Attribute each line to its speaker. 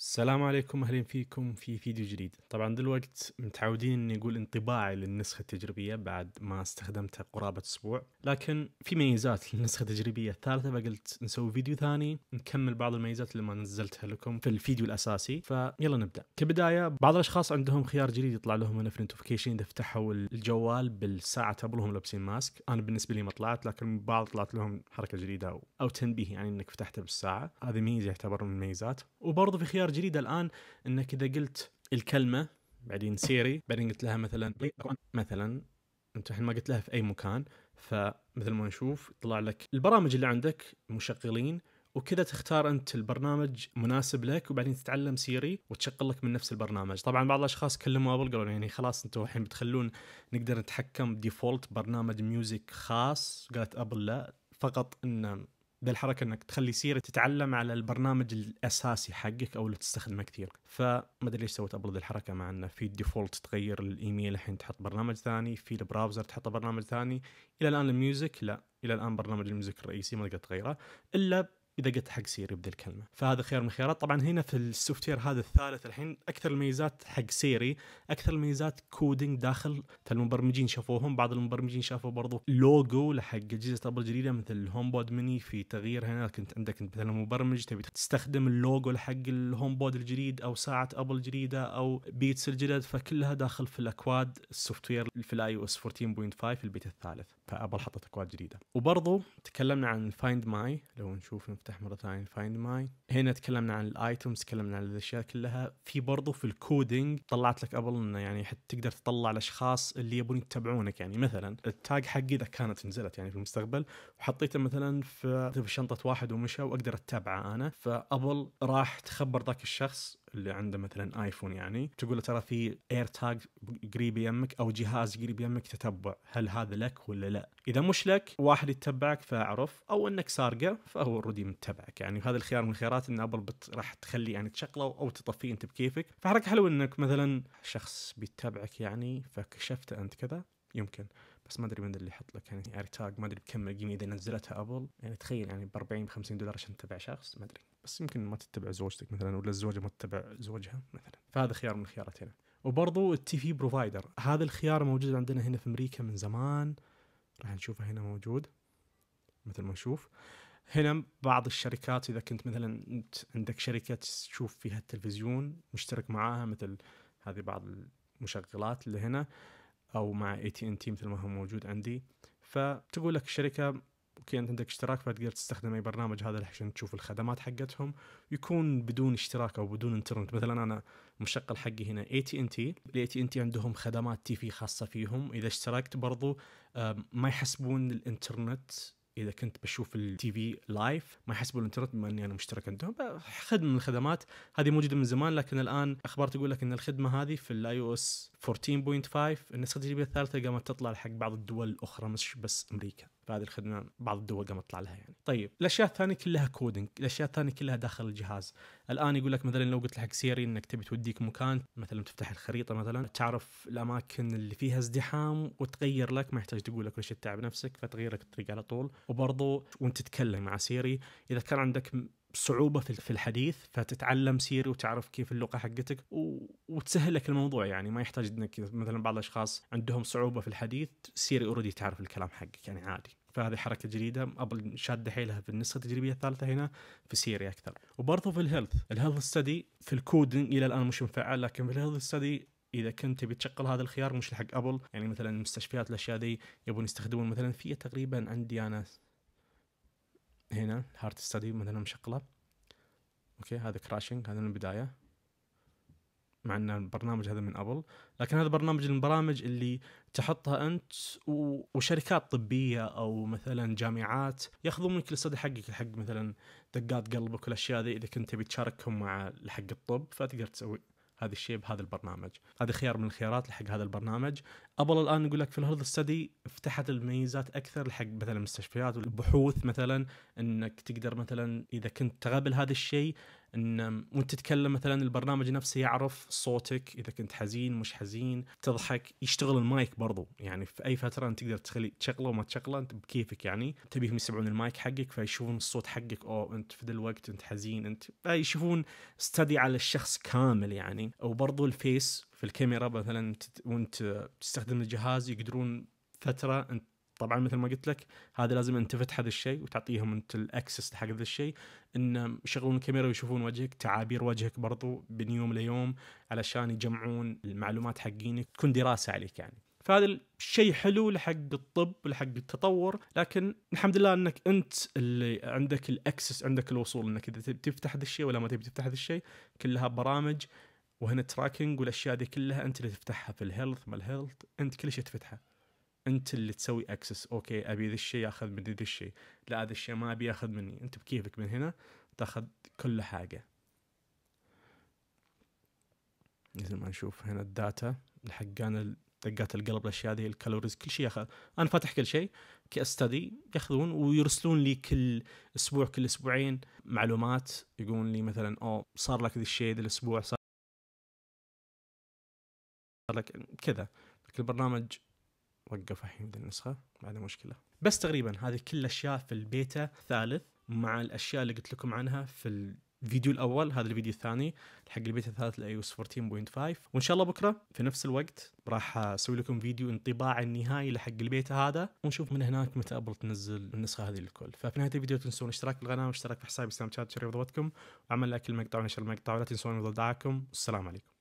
Speaker 1: السلام عليكم اهلا فيكم في فيديو جديد طبعا دلوقت متعودين اني اقول انطباعي للنسخه التجريبيه بعد ما استخدمتها قرابه اسبوع لكن في ميزات للنسخه التجريبيه الثالثه فقلت نسوي فيديو ثاني نكمل بعض الميزات اللي ما نزلتها لكم في الفيديو الاساسي فيلا نبدا كبدايه بعض الاشخاص عندهم خيار جديد يطلع لهم هنا في نوتيفيكيشن اذا فتحوا الجوال بالساعه تبلهم لابسين ماسك انا بالنسبه لي ما طلعت لكن بعض طلعت لهم حركه جديده او, أو تنبيه يعني انك فتحته بالساعه هذه ميزه يعتبر من الميزات وبرضه في خيار افكار جديده الان انك اذا قلت الكلمه بعدين سيري بعدين قلت لها مثلا مثلا انت الحين ما قلت لها في اي مكان فمثل ما نشوف يطلع لك البرامج اللي عندك مشغلين وكذا تختار انت البرنامج مناسب لك وبعدين تتعلم سيري وتشغل لك من نفس البرنامج، طبعا بعض الاشخاص كلموا ابل قالوا يعني خلاص انتم الحين بتخلون نقدر نتحكم ديفولت برنامج ميوزك خاص، قالت ابل لا فقط ان ذا الحركه انك تخلي سيره تتعلم على البرنامج الاساسي حقك او اللي تستخدمه كثير فما ادري ليش سويت ابل الحركه مع انه في الديفولت تغير الايميل الحين تحط برنامج ثاني في البراوزر تحط برنامج ثاني الى الان الميوزك لا الى الان برنامج الميوزك الرئيسي ما تقدر تغيره الا اذا قلت حق سيري بذي الكلمه فهذا خيار من الخيارات طبعا هنا في السوفت وير هذا الثالث الحين اكثر الميزات حق سيري اكثر الميزات كودينج داخل المبرمجين شافوهم بعض المبرمجين شافوا برضو لوجو لحق اجهزه ابل الجديده مثل الهوم بود ميني في تغيير هنا كنت عندك مثلا مبرمج تبي تستخدم اللوجو لحق الهوم بود الجديد او ساعه ابل الجديده او بيتس الجديد فكلها داخل في الاكواد السوفت وير في الاي او اس 14.5 البيت الثالث فابل حطت اكواد جديده وبرضو تكلمنا عن فايند ماي لو نشوف نفتح افتح مره ثانيه فايند ماي هنا تكلمنا عن الايتمز تكلمنا عن الاشياء كلها في برضو في الكودينج طلعت لك قبل انه يعني حتى تقدر تطلع الاشخاص اللي يبون يتبعونك يعني مثلا التاج حقي اذا كانت نزلت يعني في المستقبل وحطيته مثلا في في شنطه واحد ومشى واقدر اتابعه انا فابل راح تخبر ذاك الشخص اللي عنده مثلا ايفون يعني تقول له ترى في اير تاج قريب يمك او جهاز قريب يمك تتبع هل هذا لك ولا لا اذا مش لك واحد يتبعك فاعرف او انك سارقه فهو اوريدي متبعك يعني هذا الخيار من الخيارات ان ابل راح تخلي يعني تشغله او تطفيه انت بكيفك فحركه حلوه انك مثلا شخص بيتبعك يعني فكشفته انت كذا يمكن بس ما ادري من اللي يحط لك يعني اير تاج ما ادري بكم القيمه اذا نزلتها ابل يعني تخيل يعني ب 40 ب 50 دولار عشان تتبع شخص ما ادري بس يمكن ما تتبع زوجتك مثلا ولا الزوجه ما تتبع زوجها مثلا فهذا خيار من الخيارات هنا وبرضو التي في بروفايدر هذا الخيار موجود عندنا هنا في امريكا من زمان راح نشوفه هنا موجود مثل ما نشوف هنا بعض الشركات اذا كنت مثلا عندك شركه تشوف فيها التلفزيون مشترك معاها مثل هذه بعض المشغلات اللي هنا او مع اي تي ان تي مثل ما هو موجود عندي فتقول لك الشركه اوكي انت عندك اشتراك فتقدر تستخدم اي برنامج هذا عشان تشوف الخدمات حقتهم يكون بدون اشتراك او بدون انترنت مثلا انا مشغل حقي هنا اي تي ان تي الاي تي ان تي عندهم خدمات تي في خاصه فيهم اذا اشتركت برضو ما يحسبون الانترنت اذا كنت بشوف التي في لايف ما يحسبوا الانترنت بما اني انا مشترك عندهم خدمه من الخدمات هذه موجوده من زمان لكن الان اخبار تقول لك ان الخدمه هذه في الاي او اس 14.5 النسخه الثالثه قامت تطلع حق بعض الدول الاخرى مش بس امريكا فهذه الخدمه بعض الدول قامت تطلع لها يعني طيب الاشياء الثانيه كلها كودنج الاشياء الثانيه كلها داخل الجهاز الان يقول لك مثلا لو قلت لك سيري انك تبي توديك مكان مثلا تفتح الخريطه مثلا تعرف الاماكن اللي فيها ازدحام وتغير لك ما يحتاج تقول لك كل شيء تعب نفسك فتغير لك الطريق على طول وبرضه وانت تتكلم مع سيري اذا كان عندك صعوبه في الحديث فتتعلم سيري وتعرف كيف اللغه حقتك وتسهل لك الموضوع يعني ما يحتاج انك مثلا بعض الاشخاص عندهم صعوبه في الحديث سيري اوريدي تعرف الكلام حقك يعني عادي فهذه حركة جديدة أبل شادة حيلها في النسخة التجريبية الثالثة هنا في سيري أكثر وبرضه في الهيلث الهيلث ستدي في الكودنج إلى الآن مش مفعل لكن في الهيلث ستدي اذا كنت تبي تشغل هذا الخيار مش حق ابل يعني مثلا المستشفيات الاشياء ذي يبون يستخدمون مثلا في تقريبا عندي انا هنا هارت ستدي مثلا مشقلة اوكي هذا كراشنج هذا من البداية مع ان البرنامج هذا من ابل لكن هذا برنامج البرامج اللي تحطها انت وشركات طبيه او مثلا جامعات ياخذون منك الصدى حقك حق مثلا دقات قلبك والاشياء ذي اذا كنت تبي تشاركهم مع حق الطب فتقدر تسوي هذا الشيء بهذا البرنامج هذا خيار من الخيارات لحق هذا البرنامج ابل الان يقول لك في الهيرث ستدي فتحت الميزات اكثر لحق مثلا المستشفيات والبحوث مثلا انك تقدر مثلا اذا كنت تقبل هذا الشيء ان وانت تتكلم مثلا البرنامج نفسه يعرف صوتك اذا كنت حزين مش حزين تضحك يشتغل المايك برضو يعني في اي فتره انت تقدر تخلي تشغله وما تشغله انت بكيفك يعني تبيهم يسمعون المايك حقك فيشوفون الصوت حقك او انت في ذا الوقت انت حزين انت فيشوفون ستدي على الشخص كامل يعني وبرضو الفيس في الكاميرا مثلا وانت تستخدم الجهاز يقدرون فتره انت طبعا مثل ما قلت لك هذا لازم انت تفتح هذا الشيء وتعطيهم انت الاكسس حق هذا الشيء ان يشغلون الكاميرا ويشوفون وجهك تعابير وجهك برضو من يوم ليوم علشان يجمعون المعلومات حقينك تكون دراسه عليك يعني فهذا الشيء حلو لحق الطب لحق التطور لكن الحمد لله انك انت اللي عندك الاكسس عندك الوصول انك اذا تبي تفتح هذا الشيء ولا ما تبي تفتح هذا الشيء كلها برامج وهنا التراكنج والاشياء دي كلها انت اللي تفتحها في الهيلث ما الهيلث انت كل شيء تفتحه انت اللي تسوي اكسس اوكي ابي ذا الشيء ياخذ مني ذا الشيء لا هذا الشيء ما ابي ياخذ مني انت بكيفك من هنا تاخذ كل حاجه مثل ما نشوف هنا الداتا حقنا دقات القلب الاشياء هذه الكالوريز كل شيء ياخذ انا فاتح كل شيء كاستدي ياخذون ويرسلون لي كل اسبوع كل اسبوعين معلومات يقولون لي مثلا او صار لك ذا الشيء ذا الاسبوع صار لك كذا البرنامج وقف الحين ذي النسخه ما عندي مشكله بس تقريبا هذه كل الاشياء في البيتا الثالث مع الاشياء اللي قلت لكم عنها في الفيديو الاول هذا الفيديو الثاني حق البيتا الثالث لاي 14.5 وان شاء الله بكره في نفس الوقت راح اسوي لكم فيديو انطباع النهائي لحق البيتا هذا ونشوف من هناك متى ابل تنزل النسخه هذه للكل ففي نهايه الفيديو لا تنسون الاشتراك بالقناه واشتراك في حسابي سناب شات تشرف ضوضكم وعمل لايك المقطع ونشر المقطع ولا تنسون يفضل دعاكم والسلام عليكم